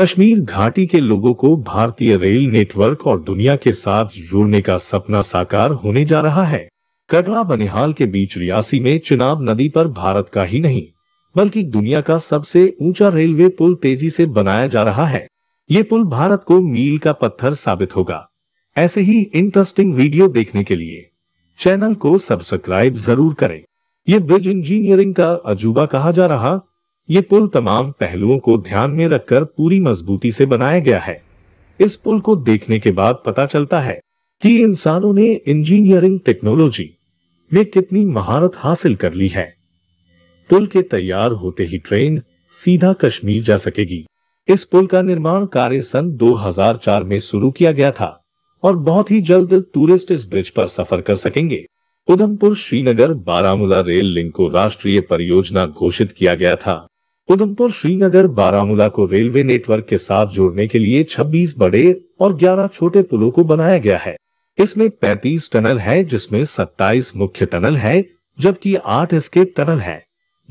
कश्मीर घाटी के लोगों को भारतीय रेल नेटवर्क और दुनिया के साथ जुड़ने का सपना साकार होने जा रहा है कटरा बनिहाल के बीच रियासी में चिनाब नदी पर भारत का ही नहीं बल्कि दुनिया का सबसे ऊंचा रेलवे पुल तेजी से बनाया जा रहा है ये पुल भारत को मील का पत्थर साबित होगा ऐसे ही इंटरेस्टिंग वीडियो देखने के लिए चैनल को सब्सक्राइब जरूर करें ये ब्रिज इंजीनियरिंग का अजूबा कहा जा रहा ये पुल तमाम पहलुओं को ध्यान में रखकर पूरी मजबूती से बनाया गया है इस पुल को देखने के बाद पता चलता है कि इंसानों ने इंजीनियरिंग टेक्नोलॉजी में कितनी महारत हासिल कर ली है पुल के तैयार होते ही ट्रेन सीधा कश्मीर जा सकेगी इस पुल का निर्माण कार्य सन 2004 में शुरू किया गया था और बहुत ही जल्द टूरिस्ट इस ब्रिज पर सफर कर सकेंगे उधमपुर श्रीनगर बारामूला रेल लिंक को राष्ट्रीय परियोजना घोषित किया गया था उधमपुर श्रीनगर बारामूला को रेलवे नेटवर्क के साथ जोड़ने के लिए 26 बड़े और 11 छोटे पुलों को बनाया गया है इसमें 35 टनल है जिसमें 27 मुख्य टनल है जबकि 8 स्केप टनल है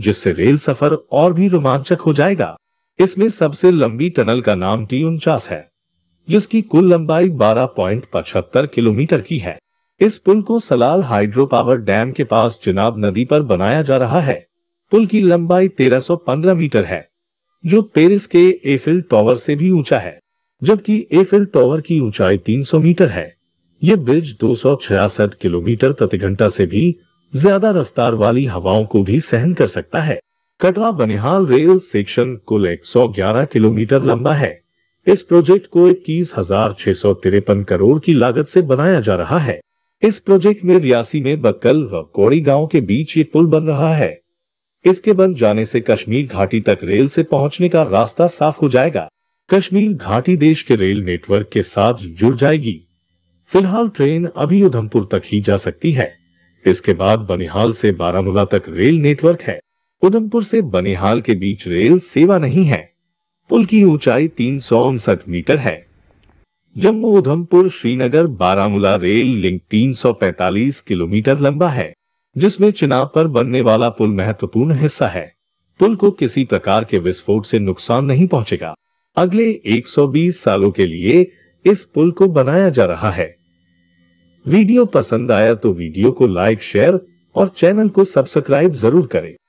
जिससे रेल सफर और भी रोमांचक हो जाएगा इसमें सबसे लंबी टनल का नाम टी उनचास है जिसकी कुल लंबाई बारह किलोमीटर की है इस पुल को सलाल हाइड्रो पावर डैम के पास चिनाब नदी पर बनाया जा रहा है पुल की लंबाई 1315 मीटर है जो पेरिस के एफिल टॉवर से भी ऊंचा है जबकि एफिल टॉवर की ऊंचाई 300 मीटर है यह ब्रिज दो किलोमीटर प्रति घंटा से भी ज्यादा रफ्तार वाली हवाओं को भी सहन कर सकता है कटरा बनिहाल रेल सेक्शन कुल 111 किलोमीटर लंबा है इस प्रोजेक्ट को इक्कीस हजार छह सौ तिरपन करोड़ की लागत से बनाया जा रहा है इस प्रोजेक्ट में रियासी में बक्कल व कोड़ी गांव के बीच ये पुल बन रहा है इसके बन जाने से कश्मीर घाटी तक रेल से पहुंचने का रास्ता साफ हो जाएगा कश्मीर घाटी देश के रेल नेटवर्क के साथ जुड़ जाएगी फिलहाल ट्रेन अभी उधमपुर तक ही जा सकती है इसके बाद बनिहाल से बारामूला तक रेल नेटवर्क है उधमपुर से बनिहाल के बीच रेल सेवा नहीं है पुल की ऊंचाई तीन मीटर है Jammu Udhampur Srinagar Baramulla rail link 345 kilometre लंबा है जिसमें चुनाव पर बनने वाला पुल महत्वपूर्ण हिस्सा है पुल को किसी प्रकार के विस्फोट से नुकसान नहीं पहुंचेगा अगले 120 सालों के लिए इस पुल को बनाया जा रहा है वीडियो पसंद आया तो वीडियो को लाइक शेयर और चैनल को सब्सक्राइब जरूर करें